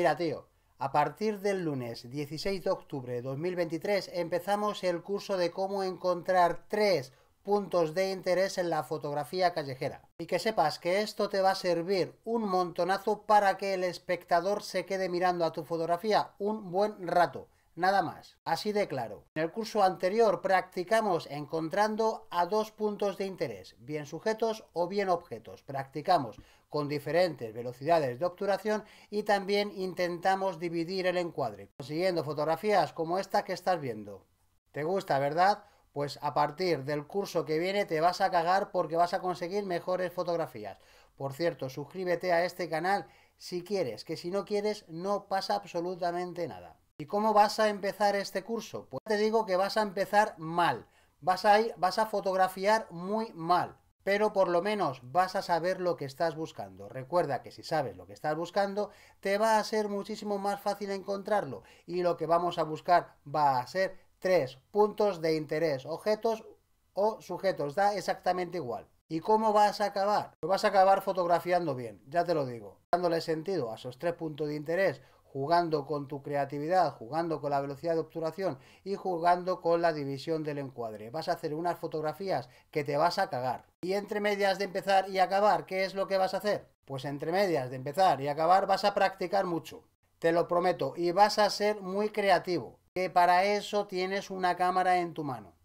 Mira, tío, a partir del lunes 16 de octubre de 2023 empezamos el curso de cómo encontrar tres puntos de interés en la fotografía callejera. Y que sepas que esto te va a servir un montonazo para que el espectador se quede mirando a tu fotografía un buen rato. Nada más, así de claro. En el curso anterior practicamos encontrando a dos puntos de interés, bien sujetos o bien objetos. Practicamos con diferentes velocidades de obturación y también intentamos dividir el encuadre, consiguiendo fotografías como esta que estás viendo. ¿Te gusta, verdad? Pues a partir del curso que viene te vas a cagar porque vas a conseguir mejores fotografías. Por cierto, suscríbete a este canal si quieres, que si no quieres no pasa absolutamente nada. ¿Y cómo vas a empezar este curso? Pues te digo que vas a empezar mal. Vas a, ir, vas a fotografiar muy mal, pero por lo menos vas a saber lo que estás buscando. Recuerda que si sabes lo que estás buscando, te va a ser muchísimo más fácil encontrarlo. Y lo que vamos a buscar va a ser tres puntos de interés, objetos o sujetos. Da exactamente igual. ¿Y cómo vas a acabar? Pues vas a acabar fotografiando bien, ya te lo digo, dándole sentido a esos tres puntos de interés, jugando con tu creatividad, jugando con la velocidad de obturación y jugando con la división del encuadre. Vas a hacer unas fotografías que te vas a cagar. Y entre medias de empezar y acabar, ¿qué es lo que vas a hacer? Pues entre medias de empezar y acabar vas a practicar mucho. Te lo prometo, y vas a ser muy creativo, que para eso tienes una cámara en tu mano.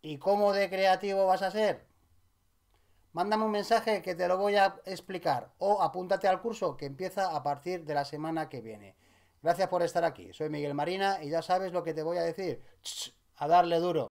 ¿Y cómo de creativo vas a ser? Mándame un mensaje que te lo voy a explicar o apúntate al curso que empieza a partir de la semana que viene. Gracias por estar aquí. Soy Miguel Marina y ya sabes lo que te voy a decir. A darle duro.